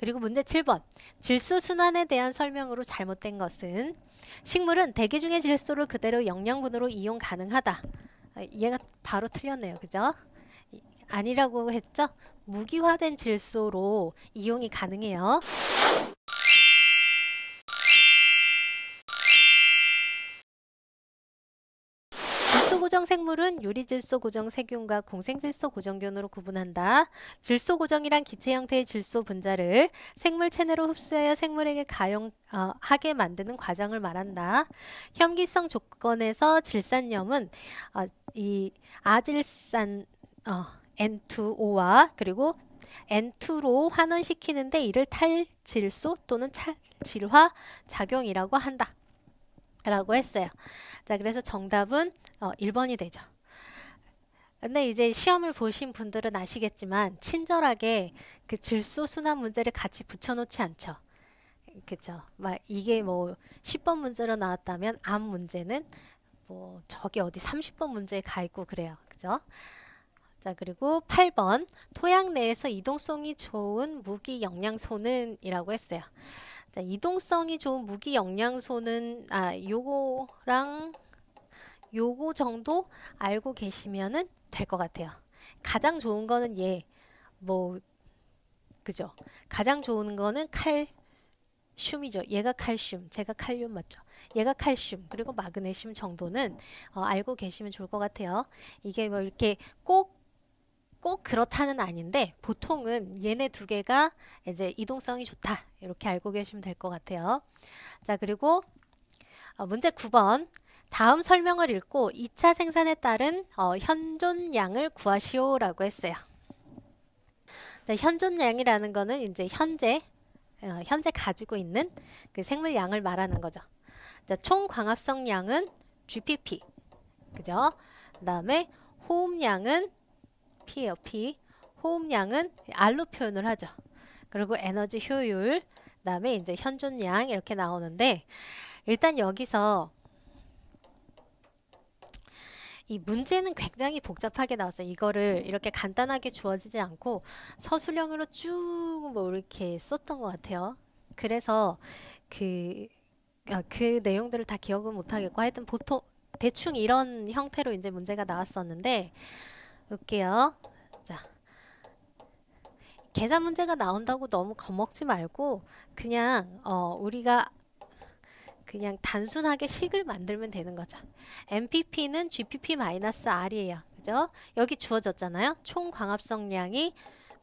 그리고 문제 7번. 질소 순환에 대한 설명으로 잘못된 것은 식물은 대기 중의 질소를 그대로 영양분으로 이용 가능하다. 얘가 아, 바로 틀렸네요. 그죠? 아니라고 했죠? 무기화된 질소로 이용이 가능해요. 질소 고정 생물은 유리 질소 고정 세균과 공생 질소 고정균으로 구분한다. 질소 고정이란 기체 형태의 질소 분자를 생물 체내로 흡수하여 생물에게 가용하게 어, 만드는 과정을 말한다. 혐기성 조건에서 질산염은 어, 이 아질산 어, N2O와 그리고 N2로 환원시키는데 이를 탈질소 또는 탈질화 작용이라고 한다. 라고 했어요. 자, 그래서 정답은 어, 1번이 되죠. 근데 이제 시험을 보신 분들은 아시겠지만 친절하게 그 질소 순환 문제를 같이 붙여놓지 않죠. 그죠? 막 이게 뭐 10번 문제로 나왔다면 암 문제는 뭐 저기 어디 30번 문제에 가 있고 그래요. 그죠? 자 그리고 8번 토양 내에서 이동성이 좋은 무기 영양소는 이라고 했어요. 자, 이동성이 좋은 무기 영양소는 아, 요거랑 요거 정도 알고 계시면은 될것 같아요. 가장 좋은 거는 얘. 예, 뭐 그죠? 가장 좋은 거는 칼 슘이죠. 얘가 칼슘, 제가 칼륨 맞죠? 얘가 칼슘, 그리고 마그네슘 정도는 어, 알고 계시면 좋을 것 같아요. 이게 뭐 이렇게 꼭꼭 그렇다는 아닌데 보통은 얘네 두 개가 이제 이동성이 좋다 이렇게 알고 계시면 될 것 같아요. 자 그리고 어, 문제 9번 다음 설명을 읽고 2차 생산에 따른 어, 현존량을 구하시오라고 했어요. 자, 현존량이라는 거는 이제 현재 어, 현재 가지고 있는 그 생물량을 말하는 거죠. 자, 총 광합성량은 GPP 그죠? 그다음에 호흡량은 피예요 피. 호흡량은 R로 표현을 하죠. 그리고 에너지 효율, 그다음에 이제 현존량 이렇게 나오는데 일단 여기서 이 문제는 굉장히 복잡하게 나왔어요. 이거를 이렇게 간단하게 주어지지 않고 서술형으로 쭉뭐 이렇게 썼던 것 같아요. 그래서 그, 아, 그 내용들을 다 기억은 못하겠고 하여튼 보통 대충 이런 형태로 이제 문제가 나왔었는데 볼게요. 자, 계산 문제가 나온다고 너무 겁먹지 말고 그냥 어, 우리가 그냥 단순하게 식을 만들면 되는 거죠. MPP는 GPP-R이에요. 그죠? 여기 주어졌잖아요. 총 광합성량이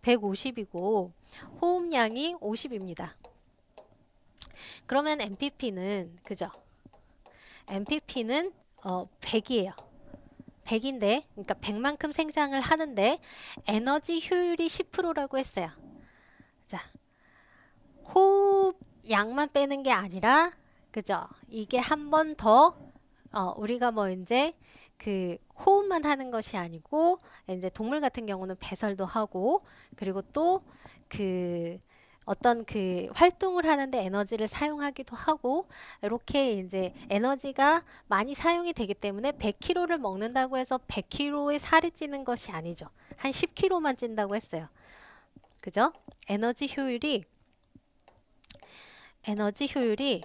150이고 호흡량이 50입니다. 그러면 MPP는 그죠? MPP는 어, 100이에요. 100인데 그러니까 100만큼 생산을 하는데 에너지 효율이 10%라고 했어요. 자, 호흡 양만 빼는 게 아니라 그죠? 이게 한 번 더 어, 우리가 뭐 이제 그 호흡만 하는 것이 아니고 이제 동물 같은 경우는 배설도 하고 그리고 또그 어떤 그 활동을 하는데 에너지를 사용하기도 하고 이렇게 이제 에너지가 많이 사용이 되기 때문에 100kg를 먹는다고 해서 100kg의 살이 찌는 것이 아니죠. 한 10kg만 찐다고 했어요. 그죠? 에너지 효율이 에너지 효율이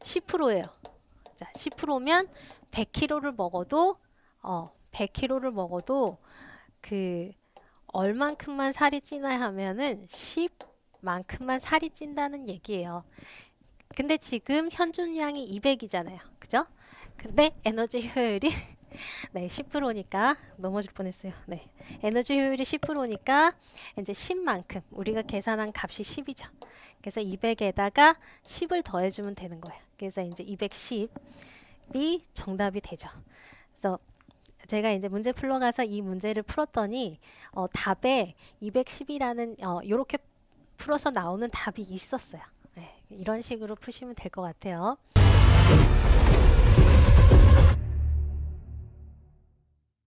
10%예요. 자, 10%면 100kg를 먹어도 어, 100kg를 먹어도 그 얼만큼만 살이 찌나 하면은 10만큼만 살이 찐다는 얘기예요. 근데 지금 현존량이 200이잖아요. 그죠? 근데 에너지 효율이 네, 10%니까 넘어질 뻔했어요. 네. 에너지 효율이 10%니까 이제 10만큼 우리가 계산한 값이 10이죠. 그래서 200에다가 10을 더해 주면 되는 거예요. 그래서 이제 210이 정답이 되죠. 그래서 제가 이제 문제 풀러 가서 이 문제를 풀었더니 어, 답에 210이라는 어, 이렇게 풀어서 나오는 답이 있었어요. 네, 이런 식으로 푸시면 될 것 같아요.